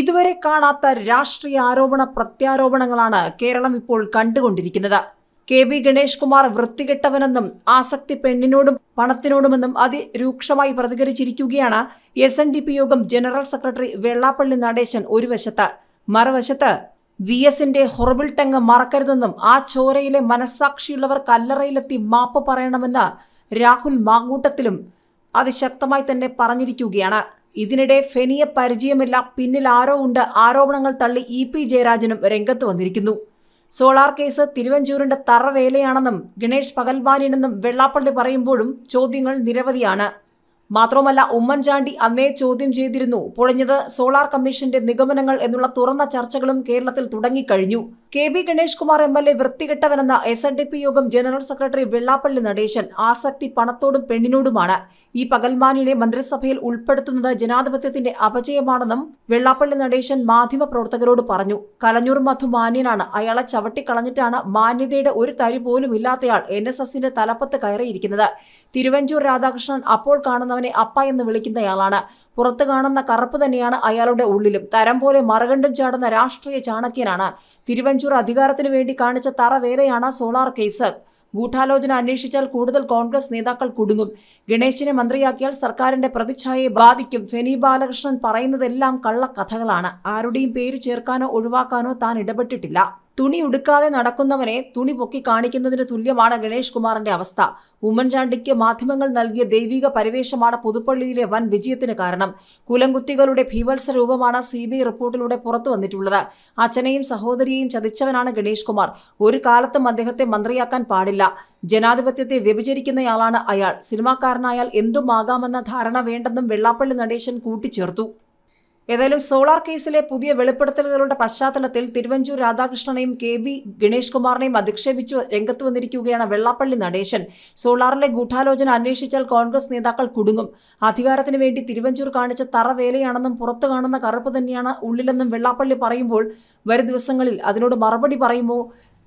ഇതുവരെ കാണാത്ത രാഷ്ട്രീയ ആരോപണ പ്രത്യാരോപണങ്ങളാണ് കേരളം ഇപ്പോൾ കണ്ടുകൊണ്ടിരിക്കുന്നത് കെ ബി ഗണേഷ് കുമാർ വൃത്തികെട്ടവനെന്നും ആസക്തി പെണ്ണിനോടും പണത്തിനോടുമെന്നും അതിരൂക്ഷമായി പ്രതികരിച്ചിരിക്കുകയാണ് എസ് എൻ ഡി പി യോഗം ജനറൽ സെക്രട്ടറി വെള്ളാപ്പള്ളി നടേശൻ ഒരു വശത്ത് മറുവശത്ത് വി എസിന്റെ ഹൊറബിൾ ടങ് മറക്കരുതെന്നും ആ ചോരയിലെ മനസ്സാക്ഷിയുള്ളവർ കല്ലറയിലെത്തി മാപ്പ് പറയണമെന്ന് രാഹുൽ മാങ്കൂട്ടത്തിലും അതിശക്തമായി തന്നെ പറഞ്ഞിരിക്കുകയാണ് ഇതിനിടെ ഫെനിയെ പരിചയമില്ല പിന്നിൽ ആരോ ഉണ്ട് ആരോപണങ്ങൾ തള്ളി ഇ പി ജയരാജനും രംഗത്ത് വന്നിരിക്കുന്നു സോളാർ കേസ് തിരുവഞ്ചൂരിന്റെ തറവേലയാണെന്നും ഗണേഷ് പകൽവാലിനെന്നും വെള്ളാപ്പള്ളി പറയുമ്പോഴും ചോദ്യങ്ങൾ നിരവധിയാണ് മാത്രമല്ല ഉമ്മൻചാണ്ടി അന്നേ ചോദ്യം ചെയ്തിരുന്നു പൊളിഞ്ഞത് സോളാർ കമ്മീഷന്റെ നിഗമനങ്ങൾ എന്നുള്ള തുറന്ന ചർച്ചകളും കേരളത്തിൽ തുടങ്ങിക്കഴിഞ്ഞു K B Ganesh Kumar M L A വൃത്തികെട്ടവനെന്ന എസ് എൻ ഡി പി യോഗം ജനറൽ സെക്രട്ടറി വെള്ളാപ്പള്ളി നടേശൻ ആസക്തി പണത്തോടും പെണ്ണിനോടുമാണ് ഈ പകൽമാനിനെ മന്ത്രിസഭയിൽ ഉൾപ്പെടുത്തുന്നത് ജനാധിപത്യത്തിന്റെ അപജയമാണെന്നും വെള്ളാപ്പള്ളി നടേശൻ മാധ്യമപ്രവർത്തകരോട് പറഞ്ഞു കലഞ്ഞൂർ മധു മാന്യനാണ് അയാളെ ചവിട്ടിക്കളഞ്ഞിട്ടാണ് മാന്യതയുടെ ഒരു തരി പോലും ഇല്ലാത്തയാൾ എൻ എസ് എസിന്റെ തലപ്പത്ത് കയറിയിരിക്കുന്നത് തിരുവഞ്ചൂർ രാധാകൃഷ്ണൻ അപ്പോൾ കാണുന്നവൻ കാണുന്നവനെ അപ്പ എന്ന് വിളിക്കുന്നയാളാണ് പുറത്തു കാണുന്ന കറുപ്പ് തന്നെയാണ് അയാളുടെ ഉള്ളിലും തരം പോലെ മറുകണ്ടും ചാടുന്ന രാഷ്ട്രീയ ചാണക്യനാണ് തിരുവഞ്ചൂർ അധികാരത്തിന് വേണ്ടി കാണിച്ച വേറെയാണ് സോളാർ കേസ് ഗൂഢാലോചന അന്വേഷിച്ചാൽ കൂടുതൽ കോൺഗ്രസ് നേതാക്കൾ കുടുങ്ങും ഗണേശിനെ മന്ത്രിയാക്കിയാൽ സർക്കാരിന്റെ പ്രതിച്ഛായയെ ബാധിക്കും ഫെനി ബാലകൃഷ്ണൻ പറയുന്നതെല്ലാം കള്ളക്കഥകളാണ് ആരുടെയും പേര് ചേർക്കാനോ ഒഴിവാക്കാനോ താൻ ഇടപെട്ടിട്ടില്ല തുണി ഉടുക്കാതെ നടക്കുന്നവനെ തുണി പൊക്കി കാണിക്കുന്നതിന് തുല്യമാണ് ഗണേഷ് കുമാറിന്റെ അവസ്ഥ ഉമ്മൻചാണ്ടിക്ക് മാധ്യമങ്ങൾ നൽകിയ ദൈവിക പരിവേഷമാണ് പുതുപ്പള്ളിയിലെ വൻ വിജയത്തിന് കാരണം കുലംകുത്തികളുടെ ഭീവത്സ രൂപമാണ് സി ബി ഐ റിപ്പോർട്ടിലൂടെ പുറത്തു വന്നിട്ടുള്ളത് അച്ഛനെയും സഹോദരിയെയും ചതിച്ചവനാണ് ഗണേഷ് കുമാർ ഒരു കാലത്തും അദ്ദേഹത്തെ മന്ത്രിയാക്കാൻ പാടില്ല ജനാധിപത്യത്തെ വ്യഭിചരിക്കുന്നയാളാണ് അയാൾ സിനിമാക്കാരനായാൽ ആകാമെന്ന ധാരണ വേണ്ടെന്നും വെള്ളാപ്പള്ളി നടേശൻ കൂട്ടിച്ചേർത്തു ഏതായാലും സോളാർ കേസിലെ പുതിയ വെളിപ്പെടുത്തലുകളുടെ പശ്ചാത്തലത്തിൽ തിരുവഞ്ചൂർ രാധാകൃഷ്ണനെയും കെ ബി ഗണേഷ് കുമാറിനെയും അധിക്ഷേപിച്ച് രംഗത്ത് വന്നിരിക്കുകയാണ് വെള്ളാപ്പള്ളി നടേശൻ സോളാറിലെ ഗൂഢാലോചന അന്വേഷിച്ചാൽ കോൺഗ്രസ് നേതാക്കൾ കുടുങ്ങും അധികാരത്തിന് വേണ്ടി തിരുവഞ്ചൂർ കാണിച്ച തറവേലയാണെന്നും പുറത്തു കാണുന്ന കറുപ്പ് തന്നെയാണ് ഉള്ളിലെന്നും വെള്ളാപ്പള്ളി പറയുമ്പോൾ വരും ദിവസങ്ങളിൽ അതിനോട് മറുപടി പറയുമോ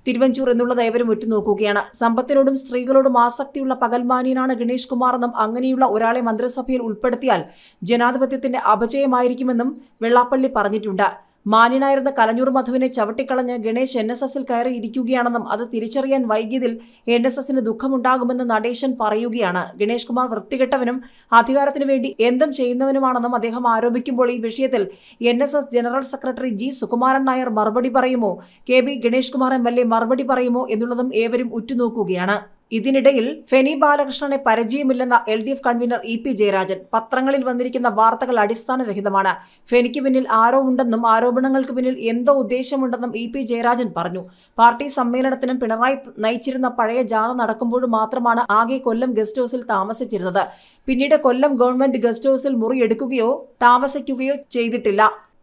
തിരുവഞ്ചൂർ എന്നുള്ള ഏവരും ഉറ്റുനോക്കുകയാണ് സമ്പത്തിനോടും സ്ത്രീകളോടും ആസക്തിയുള്ള പകൽമാനിയനാണ് ഗണേഷ് കുമാറെന്നും അങ്ങനെയുള്ള ഒരാളെ മന്ത്രിസഭയിൽ ഉൾപ്പെടുത്തിയാൽ ജനാധിപത്യത്തിന്റെ അപജയമായിരിക്കുമെന്നും വെള്ളാപ്പള്ളി പറഞ്ഞിട്ടുണ്ട് മാന്യനായിരുന്ന കലഞ്ഞൂർ മധുവിനെ ചവിട്ടിക്കളഞ്ഞ് ഗണേശ് എൻ എസ് എസിൽ കയറി ഇരിക്കുകയാണെന്നും അത് തിരിച്ചറിയാൻ വൈകിയതിൽ എൻ എസ് എസിന് ദുഃഖമുണ്ടാകുമെന്ന് നടേശൻ പറയുകയാണ് ഗണേഷ് കുമാർ വൃത്തികെട്ടവനും അധികാരത്തിന് വേണ്ടി എന്തും ചെയ്യുന്നവനുമാണെന്നും അദ്ദേഹം ആരോപിക്കുമ്പോൾ ഈ വിഷയത്തിൽ N S S general secretary G Sukumaran Nair മറുപടി പറയുമോ K B Ganesh Kumar M L A മറുപടി പറയുമോ എന്നുള്ളതും ഏവരും ഉറ്റുനോക്കുകയാണ് ഇതിനിടയിൽ ഫെനി ബാലകൃഷ്ണനെ പരിചയമില്ലെന്ന L D F convenor E P Jayarajan പത്രങ്ങളിൽ വന്നിരിക്കുന്ന വാർത്തകൾ അടിസ്ഥാനരഹിതമാണ് ഫെനിക്ക് പിന്നിൽ ആരോ ഉണ്ടെന്നും ആരോപണങ്ങൾക്ക് പിന്നിൽ എന്തോ ഉദ്ദേശമുണ്ടെന്നും ഇ പി ജയരാജൻ പറഞ്ഞു പാർട്ടി സമ്മേളനത്തിനും പിണറായി നയിച്ചിരുന്ന പഴയ ജാഥ നടക്കുമ്പോഴും മാത്രമാണ് ആകെ കൊല്ലം ഗസ്റ്റ് ഹൌസിൽ താമസിച്ചിരുന്നത് പിന്നീട് കൊല്ലം ഗവൺമെന്റ് ഗസ്റ്റ് ഹൌസിൽ മുറിയെടുക്കുകയോ താമസിക്കുകയോ ചെയ്തിട്ടില്ല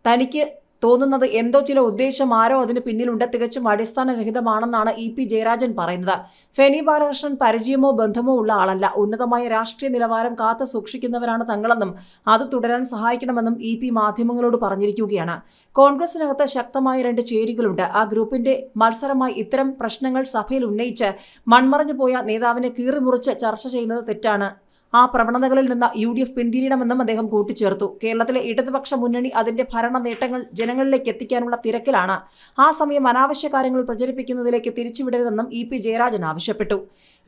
തനിക്ക് തോന്നുന്നത് എന്തോ ചില ഉദ്ദേശം ആരോ അതിന് പിന്നിലുണ്ട് തികച്ചും അടിസ്ഥാനരഹിതമാണെന്നാണ് ഇ പി ജയരാജൻ പറയുന്നത് ഫെനി ബാലകൃഷ്ണൻ പരിചയമോ ബന്ധമോ ഉള്ള ആളല്ല ഉന്നതമായ രാഷ്ട്രീയ നിലവാരം കാത്തു സൂക്ഷിക്കുന്നവരാണ് തങ്ങളെന്നും അത് തുടരാൻ സഹായിക്കണമെന്നും ഇ പി മാധ്യമങ്ങളോട് പറഞ്ഞിരിക്കുകയാണ് കോൺഗ്രസിനകത്ത് ശക്തമായ രണ്ട് ചേരികളുണ്ട് ആ ഗ്രൂപ്പിന്റെ മത്സരമായി ഇത്തരം പ്രശ്നങ്ങൾ സഭയിൽ ഉന്നയിച്ച് മൺമറഞ്ഞു പോയ നേതാവിനെ കീറിമുറിച്ച് ചർച്ച ചെയ്യുന്നത് തെറ്റാണ് ആ പ്രവണതകളിൽ നിന്ന് യു ഡി എഫ് പിന്തിരിയണമെന്നും അദ്ദേഹം കൂട്ടിച്ചേർത്തു കേരളത്തിലെ ഇടതുപക്ഷ മുന്നണി അതിന്റെ ഭരണ നേട്ടങ്ങൾ ജനങ്ങളിലേക്ക് എത്തിക്കാനുള്ള തിരക്കിലാണ് ആ സമയം അനാവശ്യ കാര്യങ്ങൾ പ്രചരിപ്പിക്കുന്നതിലേക്ക് തിരിച്ചുവിടരുതെന്നും ഇ പി ജയരാജൻ ആവശ്യപ്പെട്ടു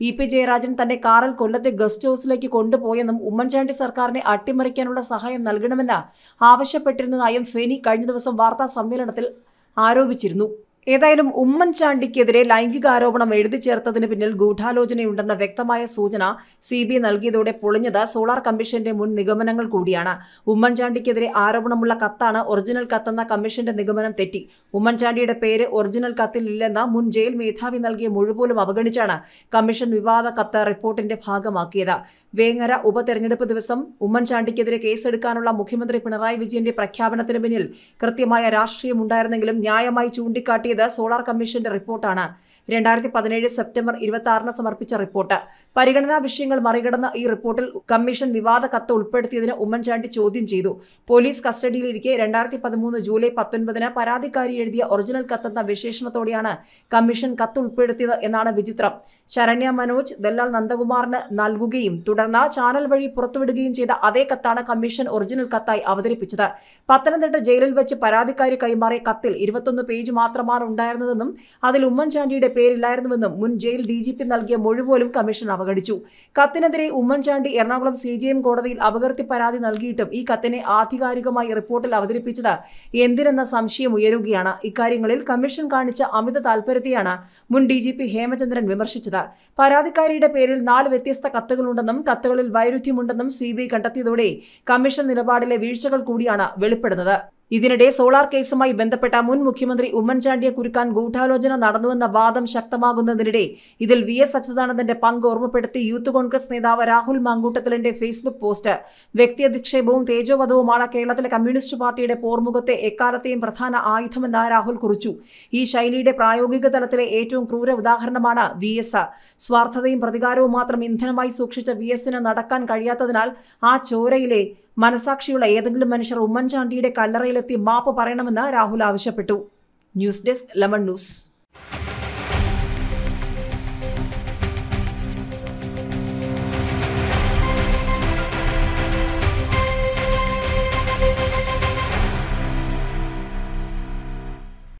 ഇ പി ജയരാജൻ തന്റെ കാറിൽ കൊല്ലത്തെ ഗസ്റ്റ് ഹൌസിലേക്ക് കൊണ്ടുപോയെന്നും ഉമ്മൻചാണ്ടി സർക്കാരിനെ അട്ടിമറിക്കാനുള്ള സഹായം നൽകണമെന്ന് ആവശ്യപ്പെട്ടിരുന്നതായും ഫെനി കഴിഞ്ഞ ദിവസം വാർത്താ സമ്മേളനത്തിൽ ആരോപിച്ചിരുന്നു ഏതായാലും ഉമ്മൻചാണ്ടിക്കെതിരെ ലൈംഗിക ആരോപണം എഴുതി ചേർത്തതിന് പിന്നിൽ ഗൂഢാലോചനയുണ്ടെന്ന വ്യക്തമായ സൂചന സി ബി നൽകിയതോടെ പൊളിഞ്ഞത് സോളാർ കമ്മീഷന്റെ മുൻ നിഗമനങ്ങൾ കൂടിയാണ് ഉമ്മൻചാണ്ടിക്കെതിരെ ആരോപണമുള്ള കത്താണ് ഒറിജിനൽ കത്തെന്ന കമ്മീഷന്റെ നിഗമനം തെറ്റി ഉമ്മൻചാണ്ടിയുടെ പേര് ഒറിജിനൽ ഇല്ലെന്ന മുൻ ജയിൽ മേധാവി നൽകിയ മുഴുപോലും അവഗണിച്ചാണ് കമ്മീഷൻ വിവാദ കത്ത് റിപ്പോർട്ടിന്റെ ഭാഗമാക്കിയത് വേങ്ങര ഉപതെരഞ്ഞെടുപ്പ് ദിവസം ഉമ്മൻചാണ്ടിക്കെതിരെ കേസെടുക്കാനുള്ള മുഖ്യമന്ത്രി പിണറായി വിജയന്റെ പ്രഖ്യാപനത്തിന് പിന്നിൽ കൃത്യമായ രാഷ്ട്രീയമുണ്ടായിരുന്നെങ്കിലും ന്യായമായി ചൂണ്ടിക്കാട്ടി തേടിയത് സോളാർ കമ്മീഷന്റെ റിപ്പോർട്ടാണ് രണ്ടായിരത്തി പതിനേഴ് സെപ്റ്റംബർ ഇരുപത്തി ആറിന് സമർപ്പിച്ച റിപ്പോർട്ട് പരിഗണനാ വിഷയങ്ങൾ മറികടന്ന ഈ റിപ്പോർട്ടിൽ കമ്മീഷൻ വിവാദ കത്ത് ഉൾപ്പെടുത്തിയതിന് ഉമ്മൻചാണ്ടി ചോദ്യം ചെയ്തു പോലീസ് കസ്റ്റഡിയിലിരിക്കെ രണ്ടായിരത്തി പതിമൂന്ന് ജൂലൈ പത്തൊൻപതിന് പരാതിക്കാരി എഴുതിയ ഒറിജിനൽ കത്തെന്ന വിശേഷണത്തോടെയാണ് കമ്മീഷൻ കത്ത് ഉൾപ്പെടുത്തിയത് എന്നാണ് വിചിത്രം ശരണ്യ മനോജ് ദല്ലാൽ നന്ദകുമാറിന് നൽകുകയും തുടർന്ന് ചാനൽ വഴി പുറത്തുവിടുകയും ചെയ്ത അതേ കത്താണ് കമ്മീഷൻ ഒറിജിനൽ കത്തായി അവതരിപ്പിച്ചത് പത്തനംതിട്ട ജയിലിൽ വെച്ച് പരാതിക്കാരി കൈമാറിയ കത്തിൽ ഇരുപത്തൊന്ന് പേജ് മാത്രമാണ് ഉണ്ടായിരുന്നതെന്നും അതിൽ ഉമ്മൻചാണ്ടിയുടെ പേരില്ലായിരുന്നുവെന്നും മുൻ ജയിൽ ഡി ജി പി നൽകിയ മൊഴി പോലും കമ്മീഷൻ അവഗണിച്ചു കത്തിനെതിരെ Oommen Chandy Ernakulam C G M കോടതിയിൽ അപകീർത്തി പരാതി നൽകിയിട്ടും ഈ കത്തിനെ ആധികാരികമായി റിപ്പോർട്ടിൽ അവതരിപ്പിച്ചത് എന്തിനെന്ന സംശയം ഉയരുകയാണ് ഇക്കാര്യങ്ങളിൽ കമ്മീഷൻ കാണിച്ച അമിത താൽപര്യത്തെയാണ് മുൻ ഡി ജി പി ഹേമചന്ദ്രൻ വിമർശിച്ചത് പരാതിക്കാരിയുടെ പേരിൽ നാല് വ്യത്യസ്ത കത്തുകളുണ്ടെന്നും കത്തുകളിൽ വൈരുദ്ധ്യമുണ്ടെന്നും സി ബി കണ്ടെത്തിയതോടെ കമ്മീഷൻ നിലപാടിലെ വീഴ്ചകൾ കൂടിയാണ് വെളിപ്പെടുന്നത് ഇതിനിടെ സോളാർ കേസുമായി ബന്ധപ്പെട്ട മുൻ മുഖ്യമന്ത്രി ഉമ്മൻചാണ്ടിയെ കുരുക്കാൻ ഗൂഢാലോചന നടന്നുവെന്ന വാദം ശക്തമാകുന്നതിനിടെ ഇതിൽ വി എസ് അച്യുതാനന്ദന്റെ പങ്ക് ഓർമ്മപ്പെടുത്തി യൂത്ത് കോൺഗ്രസ് നേതാവ് രാഹുൽ മാങ്കൂട്ടത്തിലിന്റെ ഫേസ്ബുക്ക് പോസ്റ്റ് വ്യക്തിയധിക്ഷേപവും തേജോവധവുമാണ് കേരളത്തിലെ കമ്മ്യൂണിസ്റ്റ് പാർട്ടിയുടെ പോർമുഖത്തെ എക്കാലത്തെയും പ്രധാന ആയുധമെന്ന് രാഹുൽ കുറിച്ചു ഈ ശൈലിയുടെ പ്രായോഗിക തലത്തിലെ ഏറ്റവും ക്രൂര ഉദാഹരണമാണ് വി എസ് സ്വാർത്ഥതയും പ്രതികാരവും മാത്രം ഇന്ധനമായി സൂക്ഷിച്ച വി എസിന് നടക്കാൻ കഴിയാത്തതിനാൽ ആ ചോരയിലെ മനസാക്ഷിയുള്ള ഏതെങ്കിലും മനുഷ്യർ ഉമ്മൻചാണ്ടിയുടെ കല്ലറയിലെ മുന്നിലെത്തി മാപ്പ് പറയണമെന്ന് രാഹുൽ ആവശ്യപ്പെട്ടു ന്യൂസ് ഡെസ്ക് ലെമൺ ന്യൂസ്